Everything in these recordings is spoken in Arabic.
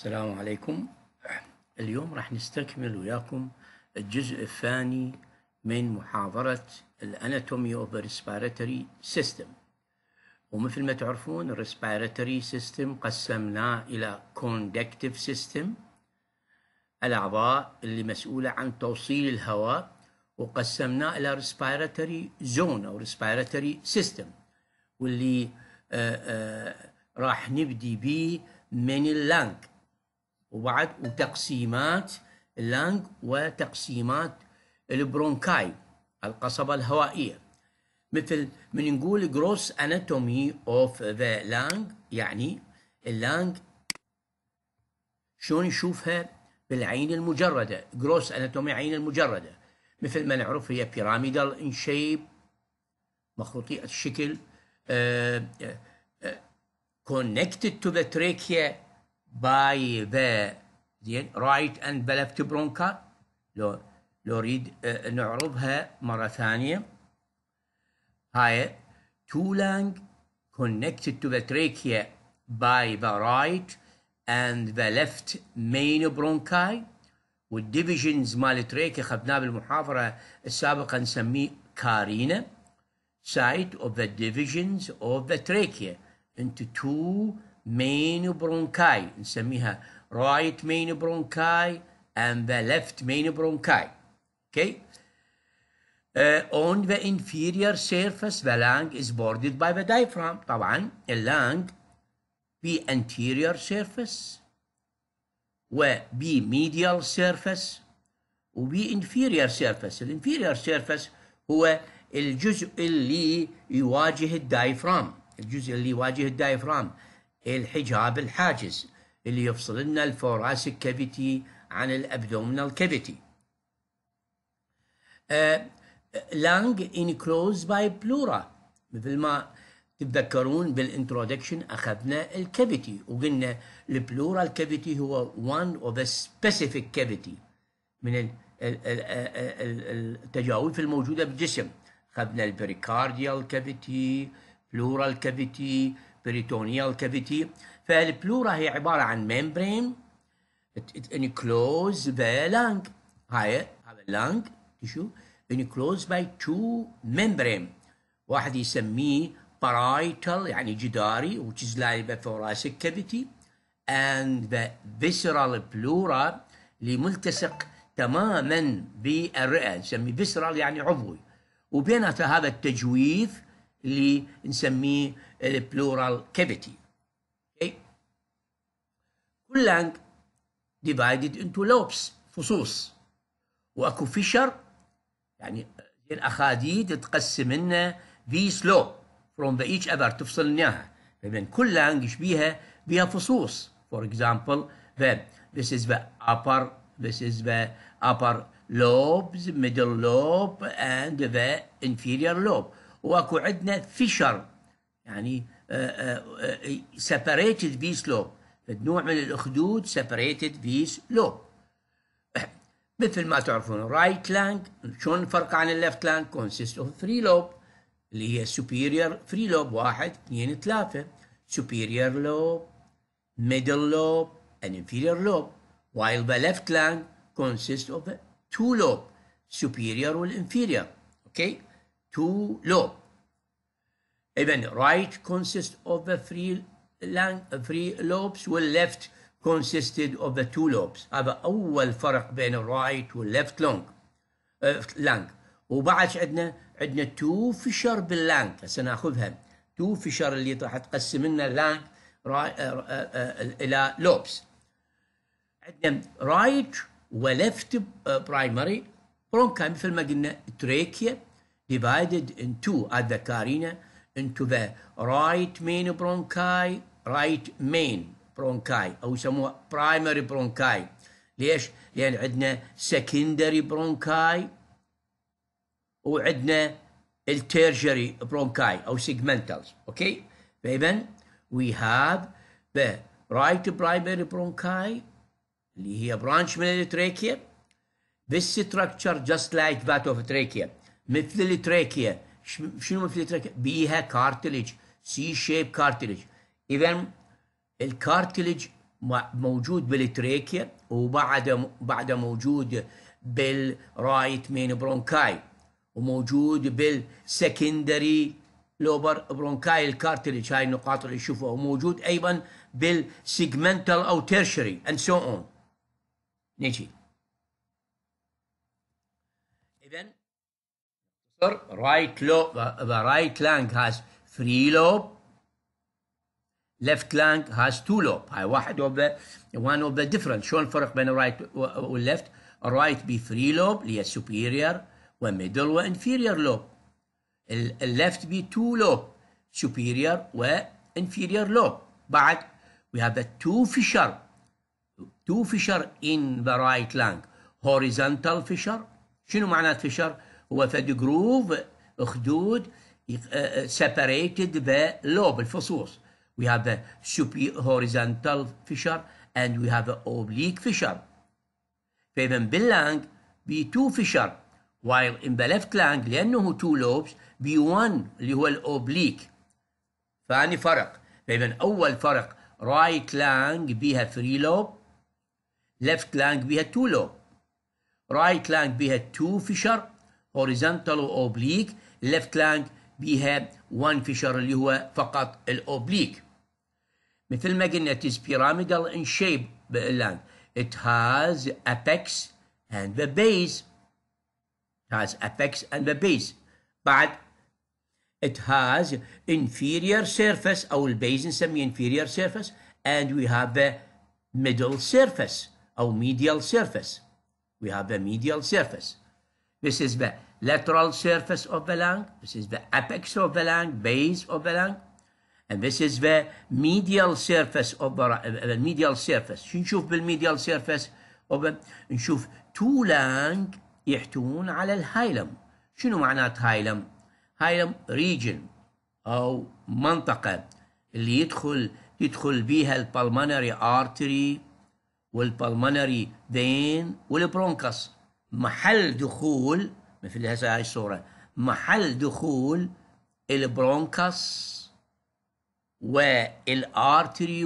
السلام عليكم اليوم راح نستكمل وياكم الجزء الثاني من محاضرة الاناتومي اوف ريسبيراتوري سيستم ومثل ما تعرفون الريسبيراتوري سيستم قسمناه الى كوندكتيف سيستم الاعضاء اللي مسؤولة عن توصيل الهواء وقسمناه الى ريسبيراتوري زون او ريسبيراتوري سيستم واللي آآ آه، آآ آه، راح نبدي به من اللانك وبعد وتقسيمات اللانج وتقسيمات البرونكاي القصبة الهوائية مثل من نقول جروس اناتومي اوف ذا لانج يعني اللانج شلون نشوفها بالعين المجردة جروس اناتومي عين المجردة مثل ما نعرف هي بيراميدال ان شيب مخروطية الشكل كونكتد تو ذا تريكيا باي ذا زين رايت اند بلفت برونكا لو لو ريد آه، نعرضها مره ثانيه هاي تو لانج كونكتد تو ذا تريكيا باي ذا رايت اند ذا ليفت مين برونكاي والديفيجنز مال تريكيا اخذناه بالمحاضره السابقه نسميه كارينا site of the divisions of the trachea into two برونكاي نسميها right برونكاي and the left bronchi. okay uh, on the inferior surface the lung is bordered by the diaphragm طبعا lung be anterior surface و be medial surface و be inferior surface inferior surface هو الجزء اللي يواجه الدايفرام الجزء اللي يواجه الدايفرام الحجاب الحاجز اللي يفصل لنا الفوراس كافيتي عن الابدومينال كافيتي أه، لانج انكلوز باي بلورا مثل ما تتذكرون بالانترودكشن اخذنا الكافيتي وقلنا البلورال كافيتي هو وان اوف a سبيسيفيك cavity من التجاويف الموجوده بالجسم اخذنا البريكارديال كافيتي بلورال كافيتي peritoneal cavity فالبلورا هي عبارة عن membrane enclosed by lung هاي هذا lung تشو enclosed by two membrane واحد يسميه parietal يعني جداري which is like the thoracic cavity and the visceral pleura اللي ملتصق تماما بالرئة نسميه visceral يعني عضوي وبينها هذا التجويف اللي نسميه البلورال كافيتي اوكي كل لانج ديفايدد انتو لوبس فصوص واكو فيشر يعني زي الاخاديد تقسم لنا في سلوب فروم ذا ايتش اذر تفصل لناها فبين كل لانج بيها بيها فصوص فور اكزامبل ذا this is the upper this is the upper lobes middle lobe and the inferior lobe واكو عندنا فيشر يعني سيبريتد بيس لو نوع من الاخدود سيبريتد بيس لو مثل ما تعرفون رايت لانج شلون الفرق عن الليفت لانج كونسيست اوف ثري لوب اللي هي سوبيريور ثري لوب واحد اثنين ثلاثه superior lobe middle lobe and inferior lobe while the left لانك كونسيست اوف تو لوب superior والinferior okay too low. Even right consists of the three, lang, three lobes والleft consisted of the two lobes. هذا أول فرق بين right والleft long. لانج آه، وبعد عندنا عندنا two فيشر باللانج هسه ناخذها تو فيشر اللي راح تقسم لنا اللانج آه، آه، الى لوبس عندنا right ولفت برايمري برونكا مثل ما قلنا تريكيا divided into two at the carina into the right main bronchi right main bronchi او يسموها primary bronchi ليش؟ لان عندنا secondary bronchi وعندنا tertiary bronchi او segmentals اوكي؟ فاذا we have the right primary bronchi اللي هي branch من التراكيه this structure just like that of trachea مثل التراكية شنو مثل التراكية؟ بيها كارتلج سي شيب كارتلج اذا الكارتلج موجود بالتراكيا وبعد بعد موجود بالرايت مين برونكاي وموجود بالسكندري لوبر برونكاي الكارتلج هاي النقاط اللي تشوفوها وموجود ايضا بالسيجمنتال او تيرشري اند سو اون نجي right lobe, the right lung has three lobe, left lung has two lobe. هاي واحد of the one of the different. شو الفرق بين right والleft؟ right be three lobe اللي هي superior و middle و inferior lobe. left be two lobe superior و inferior lobe. بعد we have the two fissure two fissure in the right lung horizontal fissure شنو معنات fissure؟ وفد جروف خدود separated by lobal fossils. We have a horizontal fissure and we have an oblique fissure. فإذا باللانج B2 fissure while in the left lung لأنه two lobes B1 اللي هو الأوبليك ثاني فرق فإذا أول فرق right lung بيها 3 lobe left lung بيها 2 lobe right lung بيها 2 fissure horizontal oblique left We have one فيشر اللي هو فقط الاوبليك مثل ما قلنا it is pyramidal in shape it has apex and the base it has apex and the base بعد it has inferior surface أو البيز نسميه inferior surface and we have the middle surface أو medial surface we have the medial surface This is the lateral surface of the lung. This is the apex of the lung, base of the lung. And this is the medial surface of the the medial surface. شو نشوف medial surface of the, نشوف two lung يحتوون على الهايلم. شنو معنات هايلم؟ هايلم region أو منطقة اللي يدخل يدخل بيها البلمونري artery والبلمونري vein والبرونكس محل دخول مثل هسه هاي الصورة محل دخول البرونكس والارتري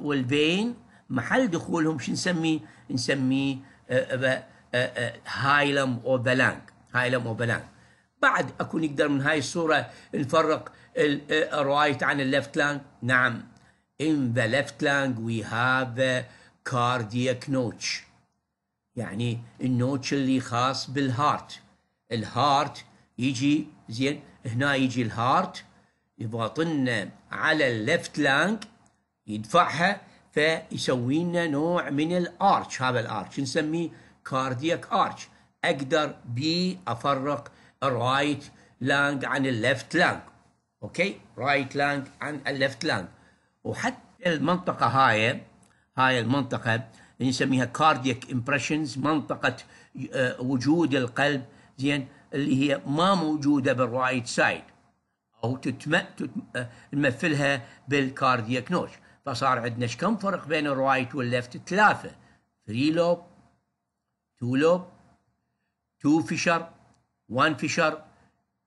والفين محل دخولهم شو نسميه؟ نسميه آه، آه، آه، هايلم او بلانك هايلم او بلانك بعد اكو نقدر من هاي الصوره نفرق الرايت عن اللفت لانج نعم in the left lung we have a cardiac notch يعني النوتش اللي خاص بالهارت الهارت يجي زين هنا يجي الهارت يضغطنا على اللفت لانك يدفعها فيسوي لنا نوع من الارتش هذا الارتش نسميه كاردياك ارتش اقدر بي افرق الرايت لانج عن اللفت لانج اوكي رايت لانج عن اللفت لانج وحتى المنطقه هاي هاي المنطقه نسميها كاردياك امبريشنز منطقه آه، وجود القلب زين اللي هي ما موجوده بالرايت سايد او تتم آه، نمثلها بالكاردياك نوش فصار عندنا كم فرق بين الرايت والليفت ثلاثه 3 لوب 2 لوب 2 فيشر 1 فيشر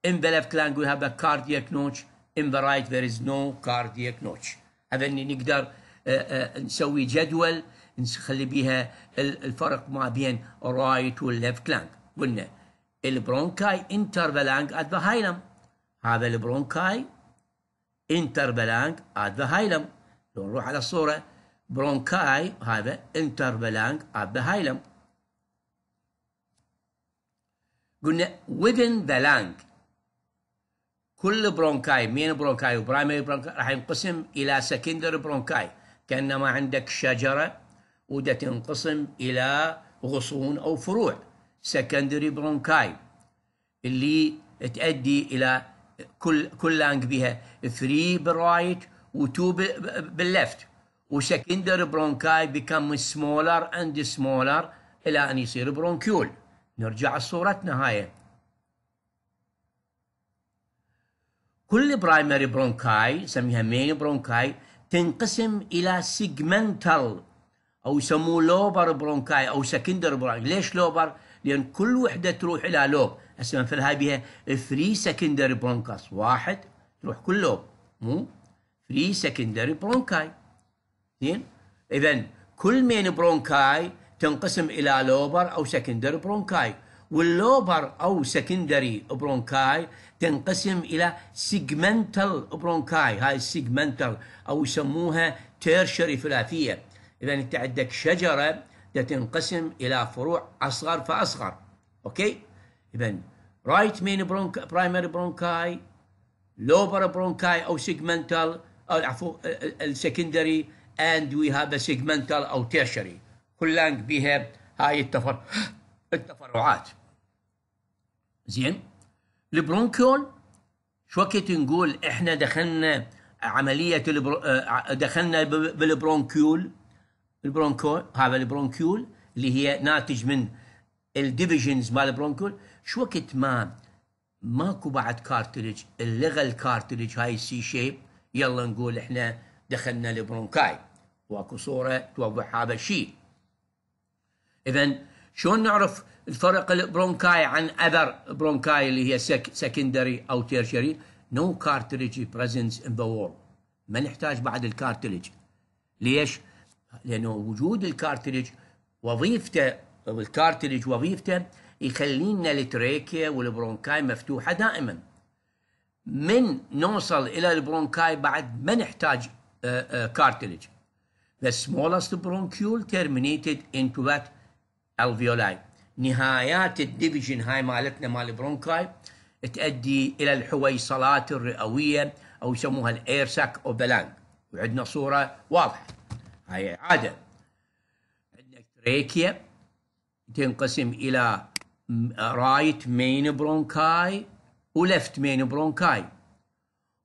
in the left lung we have a cardiac notch in the right there is no cardiac notch هذا نقدر آه، نسوي جدول نخلي بيها الفرق ما بين الرايت والليفت لانج قلنا البرونكاي انترفالانج ات ذا هايلم هذا البرونكاي انترفالانج ات ذا هايلم لو نروح على الصوره برونكاي هذا انترفالانج ات ذا هايلم قلنا within the lung كل برونكاي مين برونكاي وبرايمري برونكاي راح ينقسم الى سكندري برونكاي كانما عندك شجره وده تنقسم إلى غصون أو فروع سكندري برونكاي اللي تؤدي إلى كل كل لانج بها 3 بالرايت و2 باللفت وسكندر برونكاي بيكم سمولر اند سمولر إلى أن يصير برونكيول نرجع لصورتنا هاي كل برايمري برونكاي سميها مين برونكاي تنقسم إلى سيجمنتال او يسموه لوبر برونكاي او سكندر برونكاي ليش لوبر لان كل وحده تروح الى لوب هسه مثل هاي بها فري سكندري برونكاس واحد تروح كل لوب مو فري سكندري برونكاي زين اذا كل مين برونكاي تنقسم الى لوبر او سكندري برونكاي واللوبر او سكندري برونكاي تنقسم الى سيجمنتال برونكاي هاي السيجمنتال او يسموها تيرشري ثلاثيه اذا انت عندك شجره تنقسم الى فروع اصغر فاصغر اوكي اذا رايت مين برونك برايمري برونكاي لوبر برونكاي او سيجمنتال او عفوا السكندري اند وي هاف سيجمنتال او تيرشري كلانك بها هاي التفر التفرعات زين البرونكيول شو وقت نقول احنا دخلنا عمليه آه، دخلنا بالبرونكيول البرونكو هذا البرونكيول اللي هي ناتج من الديفيجنز مال البرونكول شو وقت ما ماكو بعد كارتريج اللغة الكارتريج هاي السي شيب يلا نقول احنا دخلنا البرونكاي واكو صورة توضح هذا الشيء اذا شلون نعرف الفرق البرونكاي عن اذر برونكاي اللي هي سكندري او تيرشري نو كارتريج بريزنس ان ذا وول ما نحتاج بعد الكارتريج ليش؟ لانه وجود الكارتريج وظيفته الكارتريج وظيفته يخلينا التريكيا والبرونكاي مفتوحه دائما من نوصل الى البرونكاي بعد ما نحتاج آه، آه، كارتلج the smallest bronchiole terminated into that alveoli نهايات الديفيجن هاي مالتنا مال البرونكاي تؤدي الى الحويصلات الرئويه او يسموها الاير ساك اوبلانج وعندنا صوره واضحه هاي عادة عندنا تريكيا تنقسم إلى رايت مين برونكاي ولفت مين برونكاي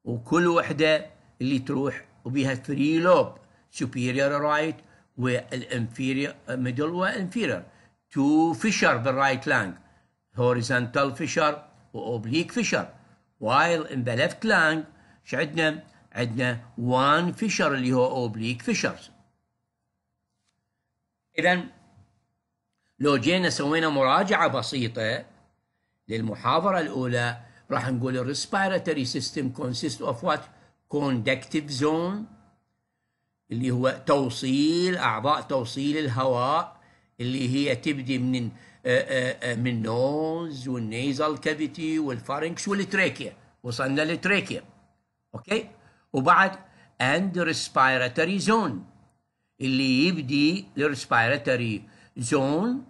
وكل وحدة اللي تروح وبها ثري لوب سوبيريور رايت والانفيريور ميدل وانفيريور تو فيشر بالرايت لانج هوريزونتال فيشر واوبليك فيشر وايل ان ذا ليفت لانج ايش عندنا؟ عندنا وان فيشر اللي هو اوبليك فيشرز اذا لو جينا سوينا مراجعه بسيطه للمحاضره الاولى راح نقول الريسبيراتوري سيستم كونسيست اوف وات كوندكتيف زون اللي هو توصيل اعضاء توصيل الهواء اللي هي تبدي من آه، آه، آه، من النوز والنيزل كافيتي والفارنكس والتريكيا وصلنا للتريكيا اوكي وبعد اند ريسبيراتوري زون اللي يبدي الريسبيراتوري زون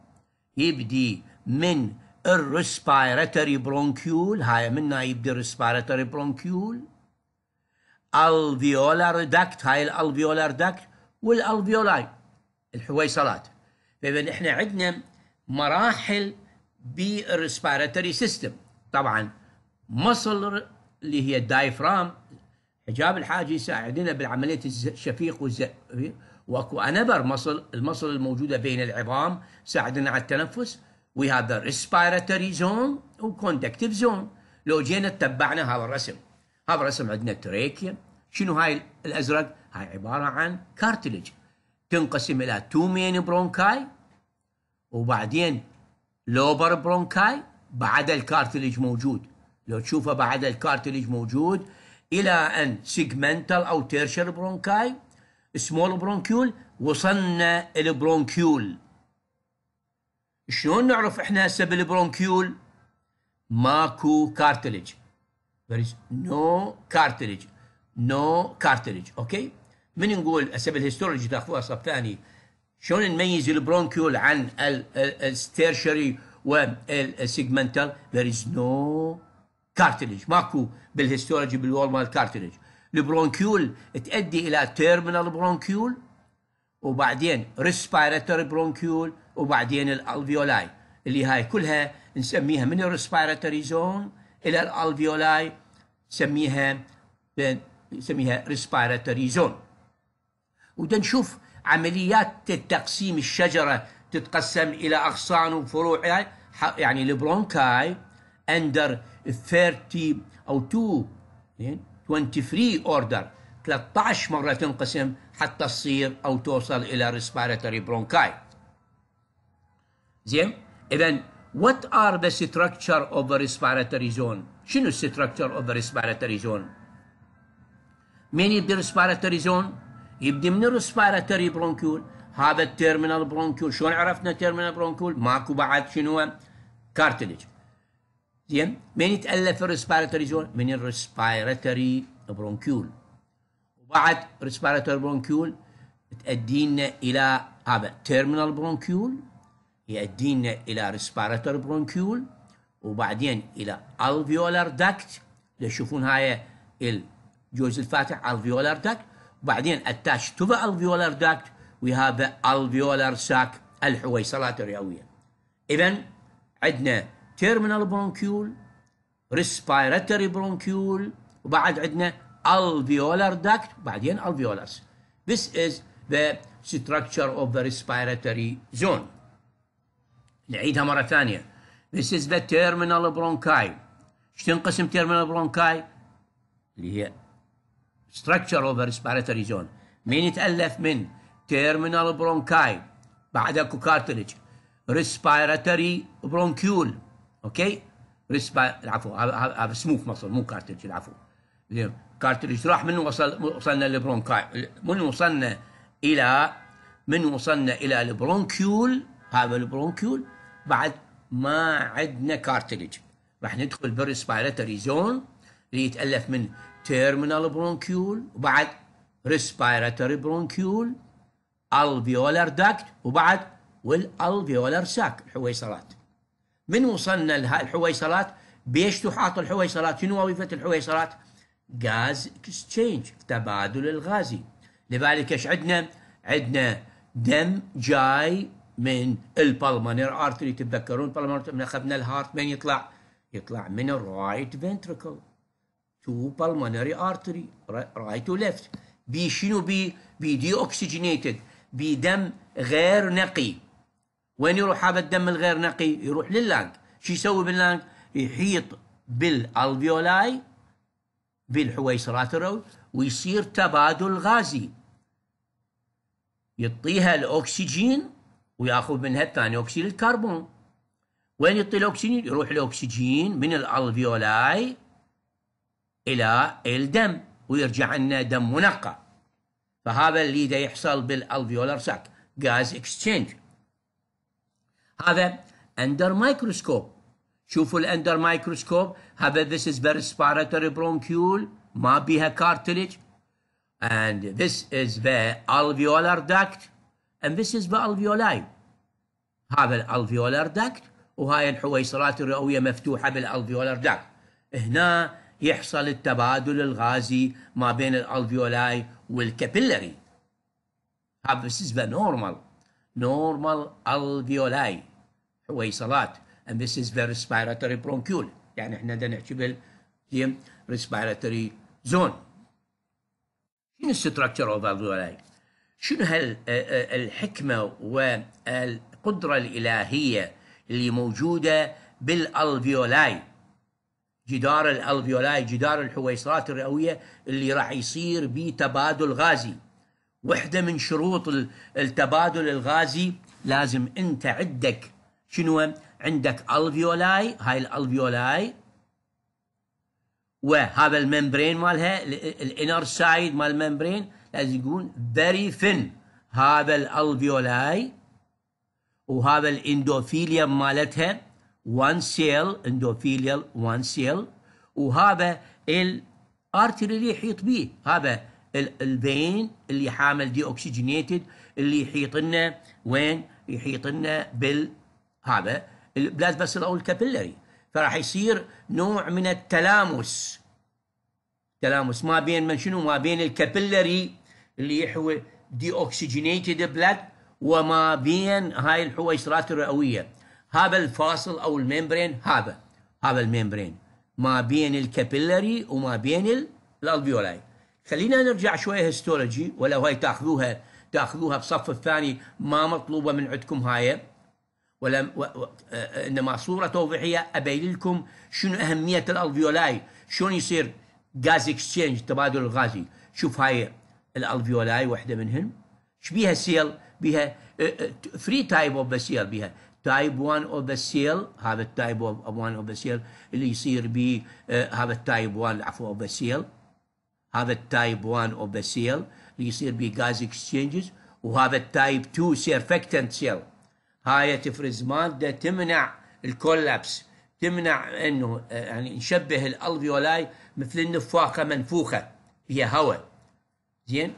يبدي من الريسبيراتوري برونكيول هاي منا يبدي الريسبيراتوري برونكيول الفيولار داكت هاي الالفيولار داكت والالفيولاي الحويصلات فاذا احنا عندنا مراحل بالريسبيراتوري سيستم طبعا مصل اللي هي الدايفرام حجاب الحاجز يساعدنا بالعمليه الشفيق والزفير واكو انبر مصل المصل الموجوده بين العظام تساعدنا على التنفس وي هاف ذا respiratory زون وكوندكتيف زون لو جينا تتبعنا هذا الرسم هذا الرسم عندنا تريكيا شنو هاي الازرق هاي عباره عن كارتلج تنقسم الى تو مين برونكاي وبعدين لوبر برونكاي بعد الكارتلج موجود لو تشوفه بعد الكارتلج موجود الى ان سيجمنتال او تيرشر برونكاي سمول برونكيول وصلنا البرونكيول شلون نعرف احنا هسه بالبرونكيول ماكو كارتلج there is no cartilage no cartilage اوكي من نقول هسه الهيستولوجي تاخذوها صف ثاني شلون نميز البرونكيول عن الستيرشري والسيجمنتال there is no cartilage ماكو بالهيستولوجي بالوول مال كارتلج البرونكيول تؤدي الى تيرمينال برونكيول وبعدين ريسبيراتوري برونكيول وبعدين الالفيولاي اللي هاي كلها نسميها من الريسبيراتوري زون الى الالفيولاي نسميها نسميها ريسبيراتوري زون وده نشوف عمليات تقسيم الشجره تتقسم الى اغصان وفروع يعني البرونكاي اندر 30 او 2 23 اوردر 13 مرة تنقسم حتى تصير أو توصل إلى ريسبيراتوري برونكاي زين إذا وات ار ذا ستراكشر اوف ذا ريسبيراتوري زون شنو الستراكشر اوف ذا ريسبيراتوري زون مين يبدي ريسبيراتوري زون يبدي من الريسبيراتوري برونكيول هذا التيرمينال برونكيول شلون عرفنا تيرمينال برونكيول ماكو بعد شنو كارتلج زين من يتالف في الريسبيراتوري زون من الريسبيراتوري برونكيول وبعد ريسبيراتوري برونكيول لنا إلى هذا تيرمينال برونكيول لنا إلى ريسبيراتوري برونكيول وبعدين إلى الفيولار داكت تشوفون هاي الجوز الفاتح الفيولار داكت وبعدين اتاش تو ذا الفيولار داكت وي هاف الفيولار ساك الحويصلات الرئويه اذا عندنا تيرمينال برونكيول ريسبيراتوري برونكيول وبعد عندنا alveolar duct وبعدين alveolars this is the structure of the respiratory zone نعيدها مرة ثانية this is the terminal bronchi ايش تنقسم terminal bronchi اللي هي structure of the respiratory zone مين يتألف من terminal bronchi بعدها cartilage respiratory bronchiole اوكي ريست العفو هذا سموث مصر مو كارتج العفو كارتج راح من وصل وصلنا للبرونكاي من وصلنا الى من وصلنا الى البرونكيول هذا البرونكيول بعد ما عندنا كارتج راح ندخل بالريسبيرتوري زون اللي يتالف من تيرمينال برونكيول وبعد ريسبيرتوري برونكيول الفيولار داكت وبعد والالفيولار ساك الحويصلات من وصلنا الحويصلات بيش تحاط الحويصلات شنو وظيفة الحويصلات غاز اكسشينج تبادل الغازي لذلك ايش عندنا عندنا دم جاي من البلمونر ارتري تتذكرون البلمونر من اخذنا الهارت من يطلع يطلع من الرايت فنتركل تو بالمونري ارتري رايت وليفت بي شنو بي بي دي اوكسجينيتد بدم غير نقي وين يروح هذا الدم الغير نقي يروح لللانج شو يسوي باللانج يحيط بالالفيولاي بالحويصرات الروي ويصير تبادل غازي يعطيها الاكسجين وياخذ منها الثاني اكسيد الكربون وين يعطي الاكسجين يروح الاكسجين من الالفيولاي الى الدم ويرجع لنا دم منقى فهذا اللي دا يحصل بالالفيولار ساك غاز اكستشينج. هذا اندر مايكروسكوب شوفوا الاندر مايكروسكوب هذا this is respiratory bronchiole ما بيها cartilage and this is the alveolar duct and this is the alveoli هذا الالفيولار داكت وهاي الحويصلات الرئويه مفتوحه بالالفيولار داكت هنا يحصل التبادل الغازي ما بين الالفيولاي والكابيلاري هذا is the normal normal alveoli ويصلات and this is the respiratory bronchiole يعني احنا بدنا نحكي بال respiratory zone شنو الستراكشر اوف الفالفولاي شنو هالحكمه آه، آه، والقدره الالهيه اللي موجوده بالالفيولاي جدار الالفيولاي جدار الحويصلات الرئويه اللي راح يصير به تبادل غازي وحده من شروط التبادل الغازي لازم انت عندك شنو عندك الفيولاي هاي الالفيولاي وهذا الممبرين مالها الانر سايد مال الممبرين لازم يكون فيري ثن هذا الالفيولاي وهذا الاندوفيليوم مالتها وان سيل اندوفيليال وان سيل وهذا الارتري اللي يحيط به هذا الفين اللي حامل دي اوكسجينيتد اللي يحيط لنا وين يحيط لنا بال هذا البلازما سيل او الكابيلري فراح يصير نوع من التلامس تلامس ما بين من شنو ما بين الكابيلري اللي يحوي دي اوكسجينيتد بلاد وما بين هاي الحويصلات الرئويه هذا الفاصل او الميمبرين هذا هذا الميمبرين ما بين الكابيلري وما بين الالفيولاي خلينا نرجع شويه هيستولوجي ولو هاي تاخذوها تاخذوها بصف الثاني ما مطلوبه من عندكم هاي ولم و... و... آه، انما صوره توضيحيه ابين لكم شنو اهميه الالفيولاي شلون يصير غاز اكسشينج تبادل الغازي شوف هاي الالفيولاي وحده منهن شبيها سيل بيها فري تايب اوف سيل بيها تايب 1 اوف سيل هذا التايب اوف 1 اوف سيل اللي يصير ب آه، هذا التايب 1 عفوا اوف سيل هذا التايب 1 اوف سيل اللي يصير بغاز غاز اكسشينجز وهذا التايب 2 سيرفكتنت سيل هاي تفرز ماده تمنع الكولابس تمنع انه يعني نشبه الالفيولاي مثل النفاخه منفوخه فيها هواء زين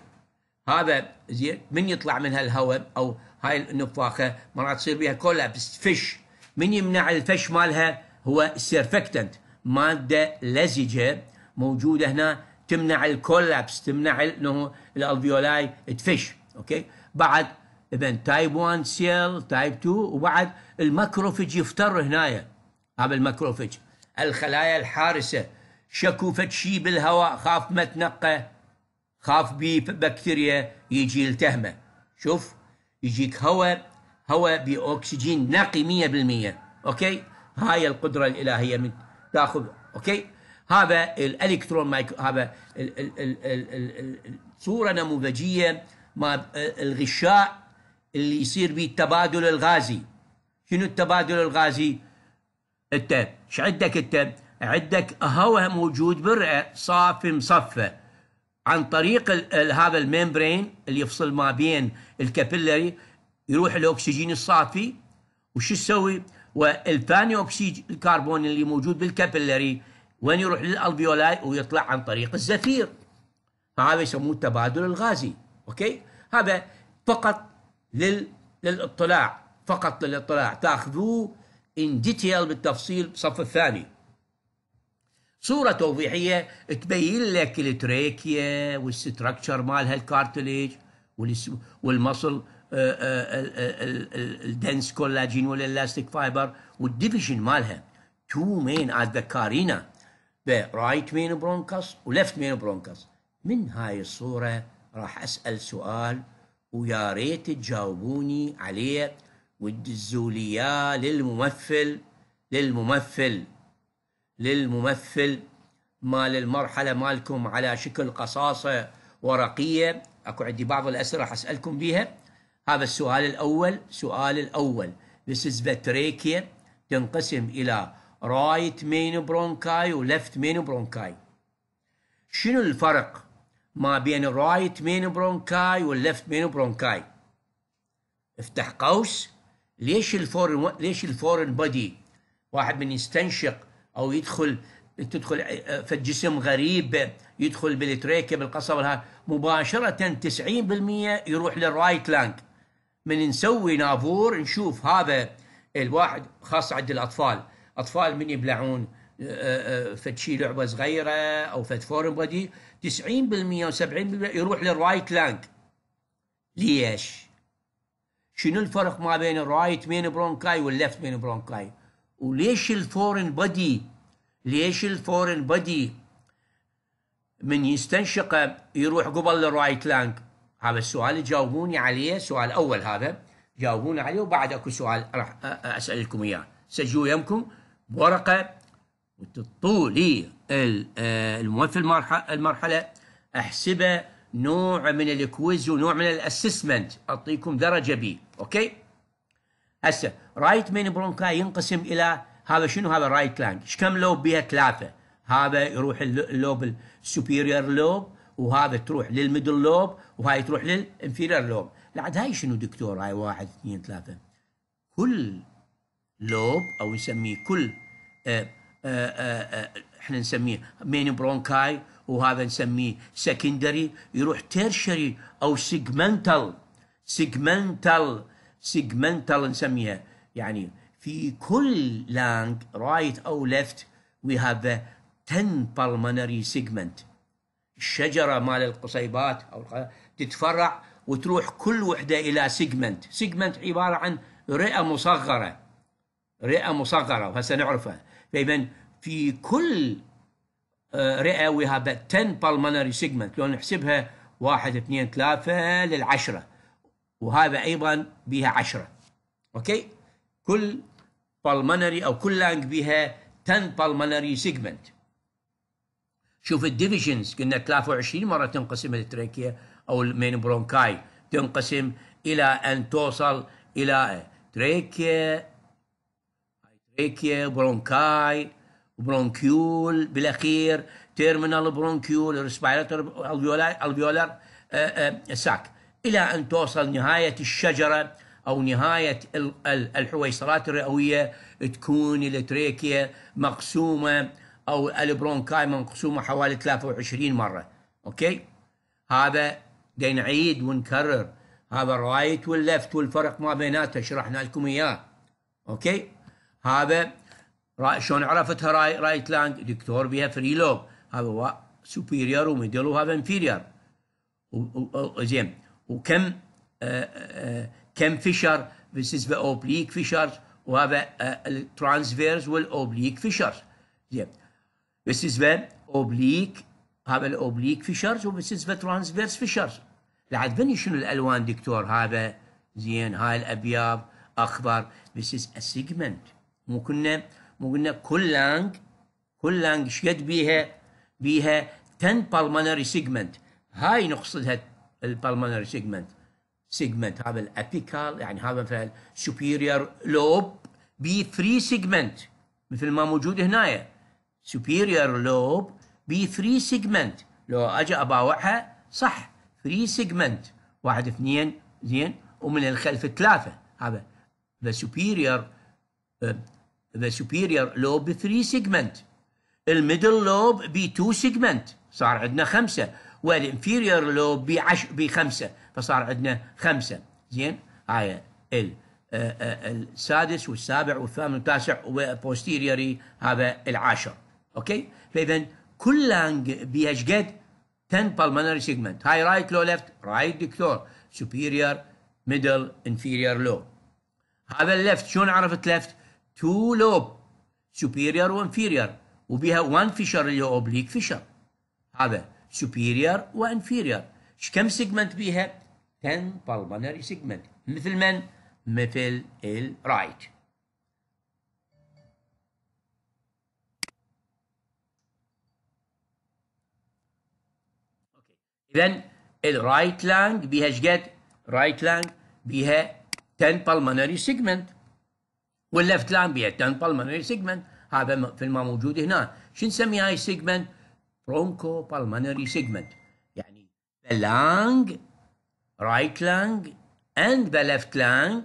هذا زين من يطلع منها الهواء او هاي النفاخه مرات تصير بها كولابس فش من يمنع الفش مالها هو السيرفكتنت ماده لزجه موجوده هنا تمنع الكولابس تمنع انه الالفيولاي تفش اوكي بعد اذا تايب 1 سيل تايب 2 وبعد الماكروفج يفتر هنايا هذا الماكروفج الخلايا الحارسه شكو فد شي بالهواء خاف ما تنقى خاف بي بكتيريا يجي التهمه شوف يجيك هواء هواء باكسجين نقي 100% اوكي هاي القدره الالهيه من تاخذ اوكي هذا الالكترون مايكرو هذا الصوره نموذجيه ما الغشاء اللي يصير به التبادل الغازي شنو التبادل الغازي انت ايش عندك انت عندك هواء موجود برئه صافي مصفى عن طريق هذا الميمبرين اللي يفصل ما بين الكابيلاري يروح الاكسجين الصافي وشو يسوي؟ والثاني اكسيد الكربون اللي موجود بالكابيلاري وين يروح للالفيولاي ويطلع عن طريق الزفير فهذا يسموه التبادل الغازي اوكي هذا فقط لل... للاطلاع فقط للاطلاع تاخذوه ان ديتيل بالتفصيل بالصف الثاني صورة توضيحية تبين لك التريكيا والستركتشر مالها الكارتليج والمصل آه، آه، الدنس كولاجين والالاستيك فايبر والديفيجن مالها تو مين ذا رايت مين برونكس ولفت مين برونكس من هاي الصورة راح اسأل سؤال ويا ريت تجاوبوني عليه وتدزولي لي اياه للممثل للممثل للممثل مال المرحله مالكم على شكل قصاصه ورقيه اكو عندي بعض الاسئله راح اسالكم بيها هذا السؤال الاول سؤال الاول بالنسبه تريكيا تنقسم الى رايت مين برونكاي ولفت مين برونكاي شنو الفرق ما بين الرايت مين برونكاي والليفت مين برونكاي افتح قوس ليش الفورن ليش الفورن بودي واحد من يستنشق او يدخل تدخل آه، في الجسم غريب يدخل بالتريكه بالقصب مباشره 90% يروح للرايت لانك من نسوي نافور نشوف هذا الواحد خاصه عند الاطفال اطفال من يبلعون آه، آه، فد شي لعبه صغيره او فد فورن بودي 90% و70% يروح للرايت لانج ليش؟ شنو الفرق ما بين الرايت مين برونكاي والليفت مين برونكاي؟ وليش الفورن بادي؟ ليش الفورن بادي من يستنشقه يروح قبل الرايت لانج؟ هذا السؤال جاوبوني عليه سؤال اول هذا جاوبوني عليه وبعد اكو سؤال راح اسالكم اياه سجلوا يمكم ورقه وتطولي إيه، آه، الممثل المرحله احسبه نوع من الكويز ونوع من الاسسمنت اعطيكم درجه بي اوكي هسه رايت مين برونكاي ينقسم الى هذا شنو هذا رايت لانج ايش كم لوب بيها ثلاثه هذا يروح اللوب السوبيريور لوب وهذا تروح للميدل لوب وهاي تروح للانفيرير لوب لعد هاي شنو دكتور هاي واحد اثنين ثلاثه كل لوب او نسميه كل آه آه، آه، آه، احنا نسميه مين برونكاي وهذا نسميه سكندري يروح تيرشري او سيجمنتال سيجمنتال سيجمنتال نسميها يعني في كل لانج رايت او ليفت وي هاف 10 بالمنري سيجمنت الشجره مال القصيبات او تتفرع وتروح كل وحده الى سيجمنت سيجمنت عباره عن رئه مصغره رئه مصغره وهسه نعرفها فإذا في كل آه، رئة وي هاف 10 pulmonary segment لو نحسبها واحد اثنين ثلاثة للعشرة وهذا أيضا بها عشرة أوكي كل pulmonary أو كل لانج بها 10 pulmonary segment شوف الديفيجنز قلنا 23 مرة تنقسم التراكية أو المين برونكاي تنقسم إلى أن توصل إلى تراكية تريكيا برونكاي برونكيول بالاخير تيرمينال برونكيول ريسبيراتور الفيولار ساك الى ان توصل نهايه الشجره او نهايه الحويصلات الرئويه تكون التريكيا مقسومه او البرونكاي مقسومه حوالي 23 مره اوكي هذا نعيد ونكرر هذا الرايت واللفت والفرق ما بيناتها شرحنا لكم اياه اوكي هذا شلون عرفتها راي رايت لانج دكتور بها فري لوب هذا هو سوبيريور وميدل وهذا انفيريور زين وكم آه، آه، كم فيشر بالنسبه اوبليك فيشر وهذا الترانسفيرز والاوبليك فيشر زين بالنسبه اوبليك هذا الاوبليك فيشرز وبالنسبه ترانسفيرز فيشرز لعد بني شنو الالوان دكتور هذا زين هاي الابيض اخضر This is a مو كنا مو قلنا كل لانج كل لانج ايش قد بيها؟ بيها 10 بالمونري سيجمنت هاي نقصدها البالمونري سيجمنت سيجمنت هذا الابيكال يعني هذا مثلا سوبيريور لوب بي 3 سيجمنت مثل ما موجود هنا سوبيريور لوب بي 3 سيجمنت لو اجي اباوعها صح 3 سيجمنت واحد اثنين زين ومن الخلف ثلاثه هذا ذا سوبيريور the superior لوب 3 segment الميدل لوب ب 2 segment صار عندنا خمسة والانفيريور لوب ب 10 بخمسة فصار عندنا خمسة زين هاي ال آه، آه، السادس والسابع والثامن والتاسع وبوستيريوري هذا العاشر اوكي فاذا كل لانج بيش قد 10 pulmonary segment هاي رايت لو ليفت رايت دكتور superior middle inferior لو هذا الليفت شلون عرفت ليفت تو لوب superior وانفيريور وبها وان فيشر اللي هو اوبليك فيشر هذا superior وانفيريور كم سيجمنت بيها 10 pulmonary segment مثل من مثل الرايت اذا الرايت لانج بها ايش قد؟ رايت لانج بها 10 pulmonary segment واللفت لامبيا تن بالمنري سيجمنت هذا ما موجود هنا شو نسمي هاي سيجمنت برونكو بالمنري سيجمنت يعني لانج رايت لانج اند ليفت لانج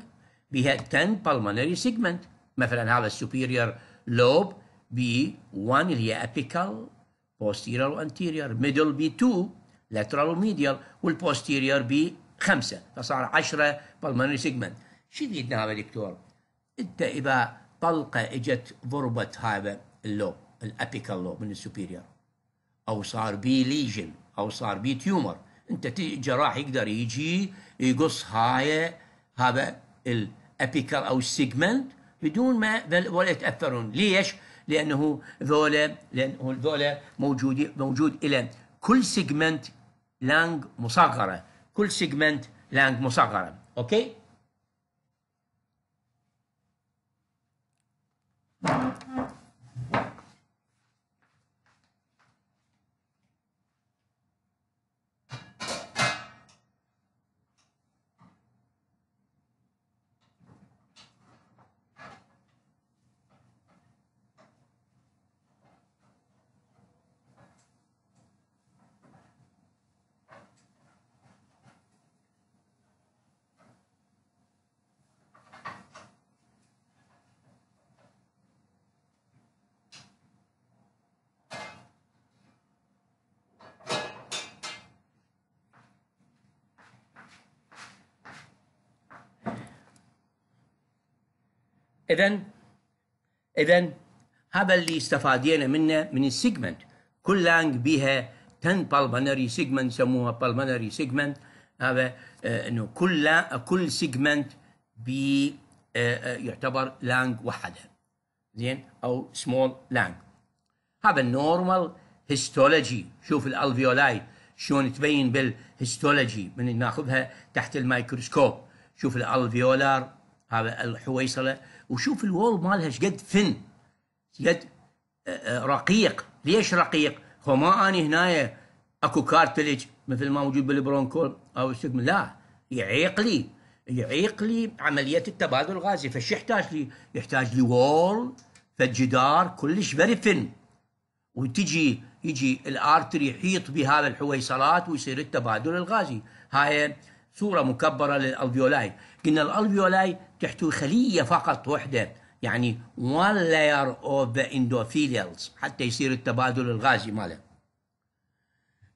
بها 10 pulmonary سيجمنت مثلا هذا السوبيريور لوب بي 1 اللي هي ابيكال posterior anterior ميدل بي 2 لاترال وميديال والبوستيريور بي 5 فصار 10 pulmonary سيجمنت شو بيدنا هذا دكتور؟ انت اذا طلقه اجت ضربت هذا اللوب الابيكال لوب من السوبيريور او صار بي ليجن او صار بي تيومر انت جراح يقدر يجي يقص هاي هذا الابيكال او السيجمنت بدون ما ولا يتاثرون ليش؟ لانه ذولا لانه ذولا موجود موجود الى كل سيجمنت لانج مصغره كل سيجمنت لانج مصغره اوكي؟ Bye. اذا اذا هذا اللي استفادينا منه من السيجمنت كل لانج بيها 10 بالمنري سيجمنت يسموها بالمنري سيجمنت هذا آه، انه كل كل سيجمنت بي آه، آه، يعتبر لانج وحدها زين او سمول لانج هذا النورمال هيستولوجي شوف الالفيولاي شلون تبين بالهيستولوجي من ناخذها تحت الميكروسكوب شوف الالفيولار هذا الحويصله وشوف الوول مالها شقد فن شقد آه، آه، رقيق ليش رقيق؟ هو ما اني هنايا اكو كارتلج مثل ما موجود بالبرونكول او السجن لا يعيق لي يعيق لي عمليه التبادل الغازي فش يحتاج لي؟ يحتاج لي وول فالجدار كلش فيري فن وتجي يجي الارتر يحيط بهذا الحويصلات ويصير التبادل الغازي هاي صورة مكبرة للألفيولاي قلنا الألفيولاي تحتوي خلية فقط وحدة يعني one layer of the endothelials حتى يصير التبادل الغازي ماله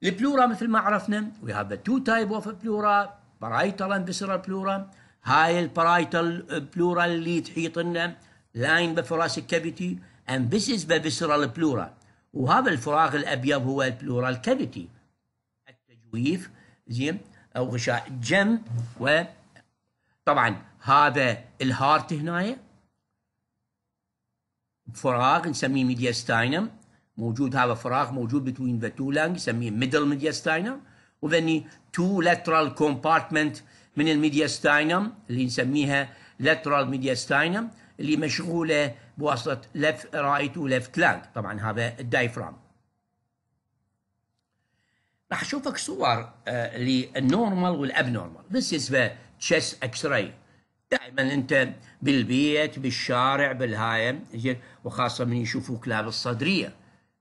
البلورا مثل ما عرفنا we have the two type of plura parietal and visceral plura هاي البرايتال بلورا اللي تحيط لنا لاين بفراس الكابيتي cavity and this is the visceral وهذا الفراغ الابيض هو البلورال كافيتي التجويف زين او غشاء الجم وطبعا هذا الهارت هنا فراغ نسميه ميدياستاينم موجود هذا فراغ موجود بتوين ذا تو لانج نسميه ميدل ميدياستاينم وذني تو لاترال كومبارتمنت من الميدياستاينم اللي نسميها لاترال ميدياستاينم اللي مشغوله بواسطه لف رايت ولفت لانج طبعا هذا الدايفرام راح اشوفك صور آه، للنورمال والابنورمال This از the تشيس اكس راي دائما انت بالبيت بالشارع بالهاي وخاصه من يشوفوك لابس صدريه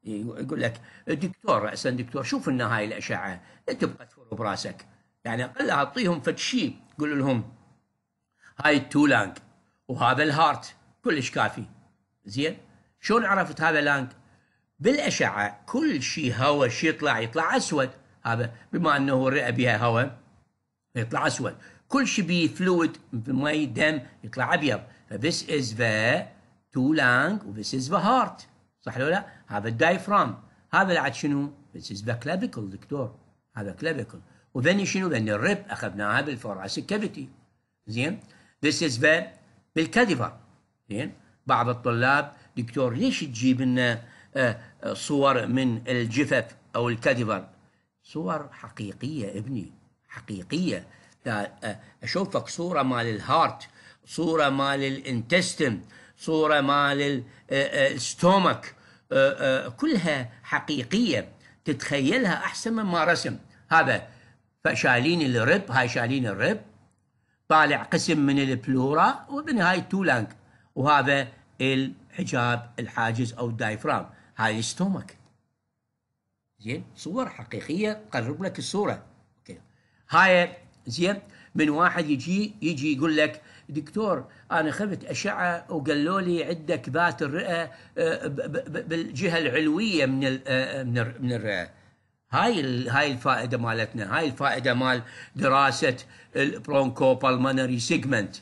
يقول لك دكتور راسا دكتور شوف لنا هاي الاشعه لا تبقى تفر براسك يعني اقل اعطيهم فد شيء قول لهم هاي لانك وهذا الهارت كلش كافي زين شلون عرفت هذا لانك بالاشعه كل شيء هواء شيء يطلع يطلع اسود هذا بما انه الرئه بها هواء يطلع اسود كل شيء بيه فلويد مي دم يطلع ابيض فذس از ذا تو لانج وذس از ذا هارت صح لو لا؟ هذا الدايفرام هذا بعد شنو؟ ذس از ذا كلافيكل دكتور هذا كلافيكل وذني شنو؟ ذني الريب اخذناها بالفوراسيك كافيتي زين ذس از ذا بالكاديفر زين بعض الطلاب دكتور ليش تجيب لنا آه، آه، صور من الجفف او الكاديفر صور حقيقية ابني حقيقية أشوفك صورة مال الهارت صورة مال الانتستن صورة مال الستومك كلها حقيقية تتخيلها أحسن مما رسم هذا فشالين الرب هاي شالين الرب طالع قسم من البلورا وبنهاية تولانك وهذا الحجاب الحاجز أو الدايفرام هاي الستومك زين صور حقيقيه تقرب لك الصوره اوكي هاي زين من واحد يجي يجي يقول لك دكتور انا خفت اشعه وقالوا لي عندك بات الرئه آه، بالجهه العلويه من آه، من من الرئه هاي هاي الفائده مالتنا هاي الفائده مال دراسه البرونكو بالمنري سيجمنت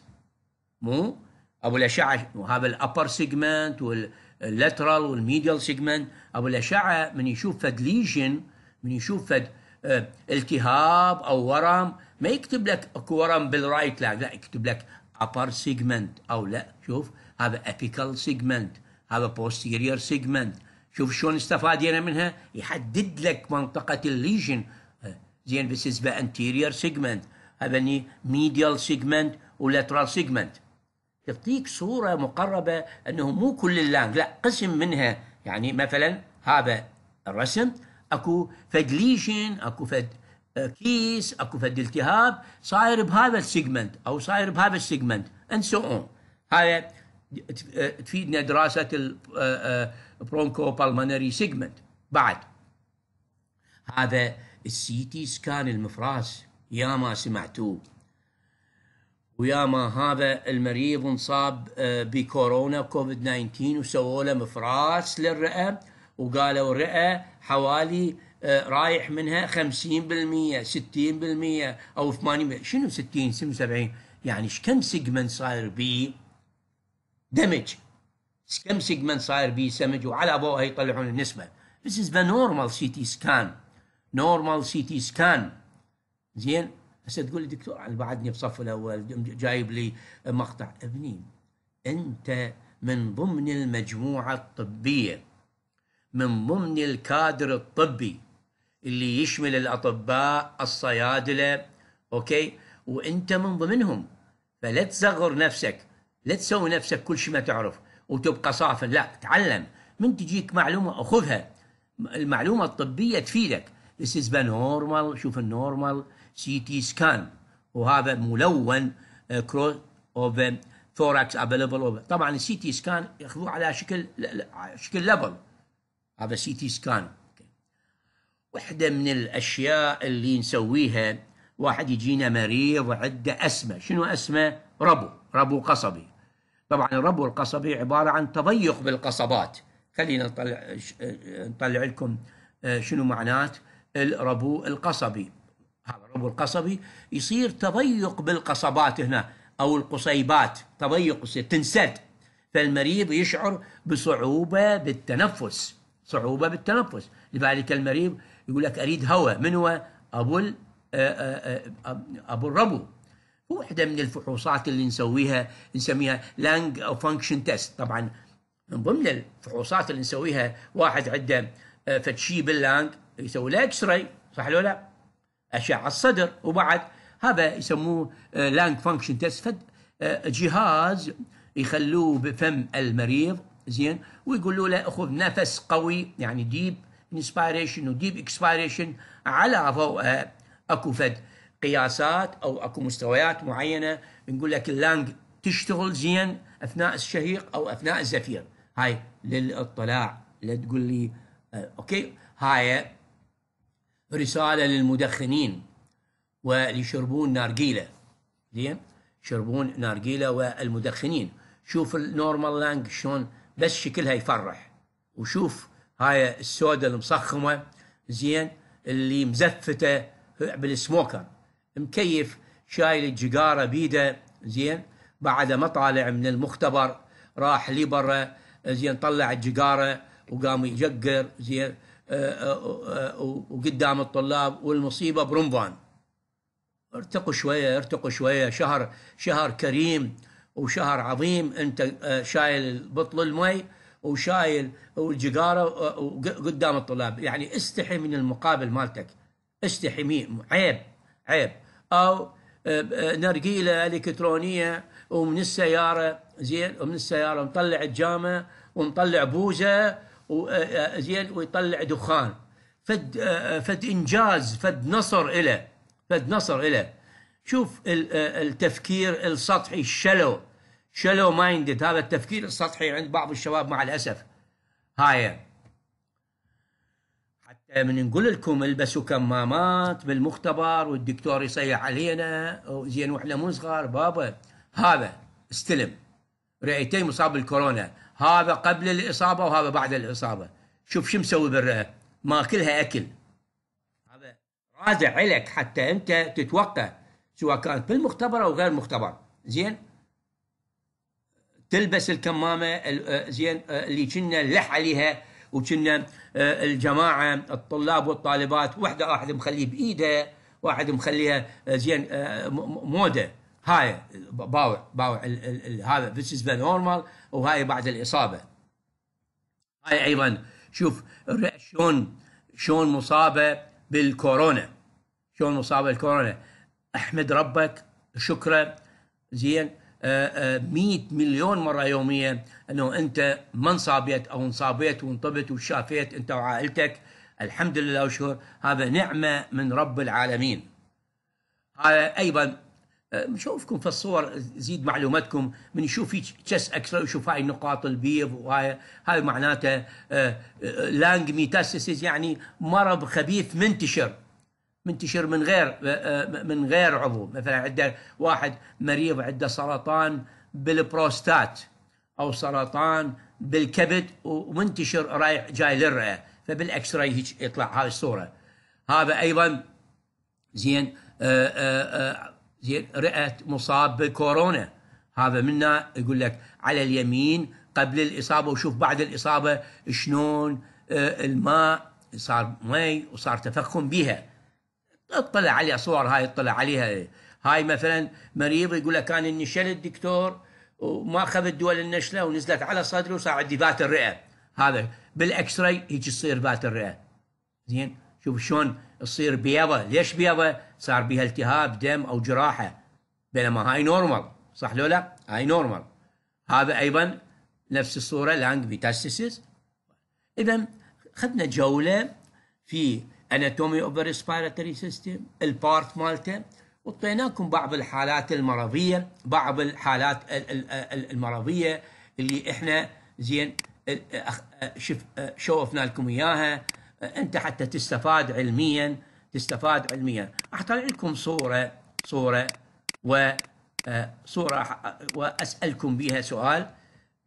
مو ابو الاشعه وهذا الابر سيجمنت وال اللاترال والميديال سيجمنت او الاشعه من يشوف فد ليجن من يشوف فد آه، التهاب او ورم ما يكتب لك اكو ورم بالرايت لا لا يكتب لك upper segment او لا شوف هذا ابيكال segment هذا posterior segment شوف شلون استفادينا منها يحدد لك منطقه الليجن آه، زين بالنسبه anterior segment هذا ميديال segment ولاترال segment يعطيك صورة مقربة أنه مو كل اللانج لا قسم منها يعني مثلا هذا الرسم اكو فد ليشن اكو فد آه، كيس اكو فد التهاب صاير بهذا السيجمنت او صاير بهذا السيجمنت اند سو اون هذا آه، تفيدنا دراسه البرونكو آه، بالمناري سيجمنت بعد هذا السي تي سكان المفراس يا ما سمعتوه ويا ما هذا المريض انصاب آه، بكورونا كوفيد 19 وسووا له مفراس للرئه وقالوا الرئه حوالي آه، رايح منها 50% 60% او 80 شنو 60 70 يعني كم سيجمنت صاير بي دمج كم سيجمنت صاير بي سمج وعلى هي يطلعون النسبه This is the normal CT scan normal CT scan زين هسه تقول لي دكتور انا بعدني بصف الاول جايب لي مقطع ابني انت من ضمن المجموعه الطبيه من ضمن الكادر الطبي اللي يشمل الاطباء الصيادله اوكي وانت من ضمنهم فلا تصغر نفسك لا تسوي نفسك كل شيء ما تعرف وتبقى صافا لا تعلم من تجيك معلومه اخذها المعلومه الطبيه تفيدك This is normal شوف النورمال سي تي سكان وهذا ملون كروس اوف ثوراكس افيلبل طبعا السي تي سكان ياخذوه على شكل شكل ليفل هذا سي تي سكان وحده من الأشياء اللي نسويها واحد يجينا مريض عنده أسمة شنو أسمة؟ ربو ربو قصبي طبعا الربو القصبي عبارة عن تضيق بالقصبات خلينا نطلع نطلع لكم آه، شنو معنات الربو القصبي هذا الربو القصبي يصير تضيق بالقصبات هنا أو القصيبات تضيق تنسد فالمريض يشعر بصعوبة بالتنفس صعوبة بالتنفس لذلك المريض يقول لك أريد هواء من هو أبو آه، آه، آه، أبو الربو واحدة من الفحوصات اللي نسويها نسميها لانج أو فانكشن تيست طبعا من ضمن الفحوصات اللي نسويها واحد عنده فتشي باللانج يسوي له اكس راي صح ولا لا؟ أشعة الصدر وبعد هذا يسموه لانج فانكشن تيست جهاز يخلوه بفم المريض زين ويقولوا له خذ نفس قوي يعني ديب انسبيريشن وديب اكسبيريشن على ضوء اكو فد قياسات او اكو مستويات معينه نقول لك اللانج تشتغل زين اثناء الشهيق او اثناء الزفير هاي للاطلاع لا تقول لي آه، اوكي هاي رساله للمدخنين واللي يشربون نارجيله زين يشربون نارجيله والمدخنين شوف النورمال لانج شلون بس شكلها يفرح وشوف هاي السودا المصخمه زين اللي مزفته بالسموكر مكيف شايل الجيجاره بيده زين بعد ما طالع من المختبر راح لي برا زين طلع الجيجاره وقام يجقر زين آه، آه، آه، وقدام الطلاب والمصيبة برمضان ارتقوا شوية ارتقوا شوية شهر شهر كريم وشهر عظيم انت شايل بطل المي وشايل والجقارة قدام الطلاب يعني استحي من المقابل مالتك استحي مين عيب عيب او نرجيلة الكترونية ومن السيارة زين ومن السيارة نطلع الجامة ونطلع بوزة زين ويطلع دخان فد فد انجاز فد نصر له فد نصر له شوف التفكير السطحي الشلو شلو مايندد هذا التفكير السطحي عند بعض الشباب مع الاسف هاي حتى من نقول لكم البسوا كمامات بالمختبر والدكتور يصيح علينا زين واحنا مو صغار بابا هذا استلم رئتين مصاب بالكورونا هذا قبل الاصابه وهذا بعد الاصابه شوف شو مسوي بالرئه ماكلها اكل هذا راجع لك حتى انت تتوقع سواء كانت بالمختبر او غير مختبر زين تلبس الكمامه آه، زين آه، اللي كنا نلح عليها وكنا آه، الجماعه الطلاب والطالبات وحده واحد مخليه بايدها واحد مخليها زين موده هاي باوع باوع ال ال ال هذا نورمال وهاي بعد الاصابه هاي ايضا شوف شلون شلون مصابه بالكورونا شلون مصابه بالكورونا احمد ربك شكره زين 100 آه، آه، مليون مره يوميا انه انت ما انصابيت او انصابيت وانطبت وشافيت انت وعائلتك الحمد لله وشكر هذا نعمه من رب العالمين هذا ايضا نشوفكم أه، في الصور زيد معلوماتكم من يشوف تشيس اكس يشوف هاي النقاط البيض وهاي هاي معناته أه، أه، لانج ميتاسيسيس يعني مرض خبيث منتشر منتشر من غير من غير عضو مثلا عنده واحد مريض عنده سرطان بالبروستات او سرطان بالكبد ومنتشر رايح جاي للرئه فبالاكس راي هيك يطلع هاي الصوره هذا ايضا زين زين رأت مصاب بكورونا هذا منا يقول لك على اليمين قبل الاصابه وشوف بعد الاصابه شلون آه، الماء صار مي وصار تفخم بها اطلع عليها صور هاي اطلع عليها هاي مثلا مريض يقول لك كان النشل الدكتور وما اخذ دول النشله ونزلت على صدري وصار عندي بات الرئه هذا بالاكس راي هيك تصير بات الرئه زين شوف شلون تصير بيضة ليش بيضة صار بها التهاب دم أو جراحة بينما هاي نورمال صح لو لا هاي نورمال هذا أيضا نفس الصورة لانج ميتاستاسيس إذا خدنا جولة في اناتومي اوف ريسبيراتوري سيستم البارت مالته وطيناكم بعض الحالات المرضيه بعض الحالات المرضيه اللي احنا زين شوفنا لكم اياها انت حتى تستفاد علميا تستفاد علميا راح اطلع لكم صوره صوره و آه، صوره واسالكم بها سؤال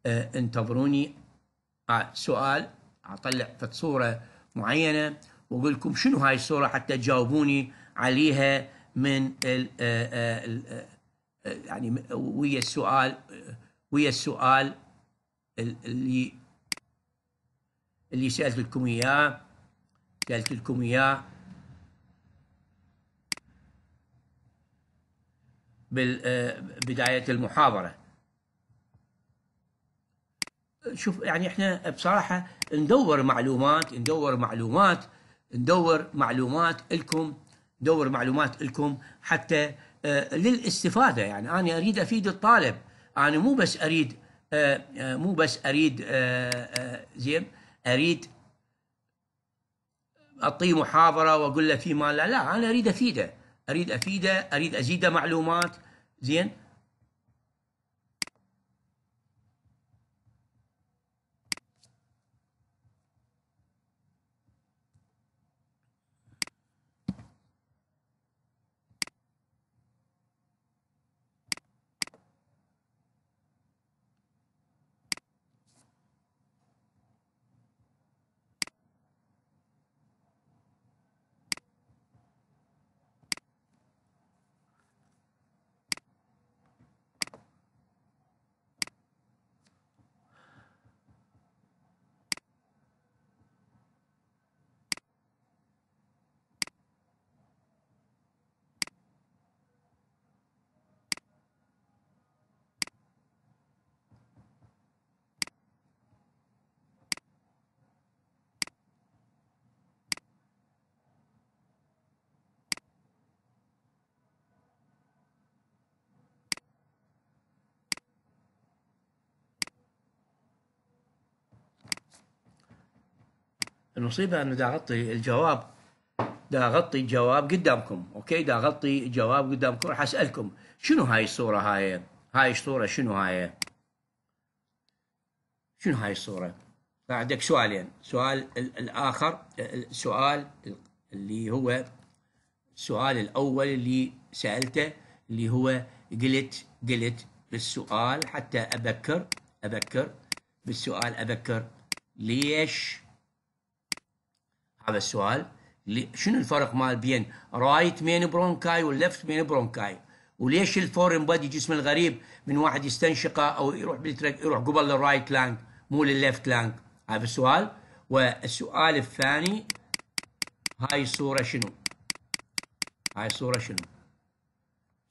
آه، انتظروني آه، سؤال اطلع فت صوره معينه واقول لكم شنو هاي الصوره حتى تجاوبوني عليها من الـ الـ الـ يعني ويا السؤال ويا السؤال اللي اللي سالت لكم اياه قالت لكم اياه آه، بداية المحاضرة شوف يعني احنا بصراحة ندور معلومات ندور معلومات ندور معلومات لكم ندور معلومات لكم حتى آه، للاستفادة يعني أنا أريد أفيد الطالب أنا مو بس أريد آه، مو بس أريد زين أريد اعطيه محاضره واقول له في مال لا, انا اريد افيده اريد افيده اريد ازيده معلومات زين المصيبه انه دا اغطي الجواب دا اغطي الجواب قدامكم اوكي دا اغطي الجواب قدامكم راح اسالكم شنو هاي الصوره هاي هاي الصوره شنو هاي شنو هاي الصوره بعدك سؤالين سؤال الاخر السؤال اللي هو السؤال الاول اللي سالته اللي هو قلت قلت بالسؤال حتى ابكر ابكر بالسؤال ابكر ليش هذا السؤال شنو الفرق مال بين رايت مين برونكاي واللفت مين برونكاي وليش الفورن بادي جسم الغريب من واحد يستنشقه او يروح يروح قبل للرايت لانج مو للليفت لانج هذا السؤال والسؤال الثاني هاي الصوره شنو هاي الصوره شنو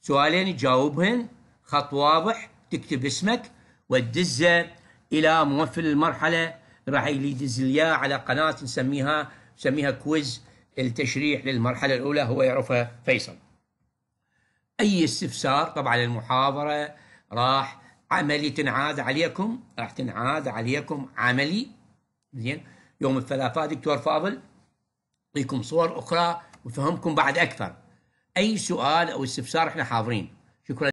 سؤالين تجاوبهن خط واضح تكتب اسمك وتدزه الى ممثل المرحله راح يدز اياه على قناه نسميها سميها كويز التشريح للمرحلة الأولى هو يعرفها فيصل أي استفسار طبعا المحاضرة راح عملي تنعاد عليكم راح تنعاد عليكم عملي زين يوم الثلاثاء دكتور فاضل يعطيكم صور أخرى وفهمكم بعد أكثر أي سؤال أو استفسار احنا حاضرين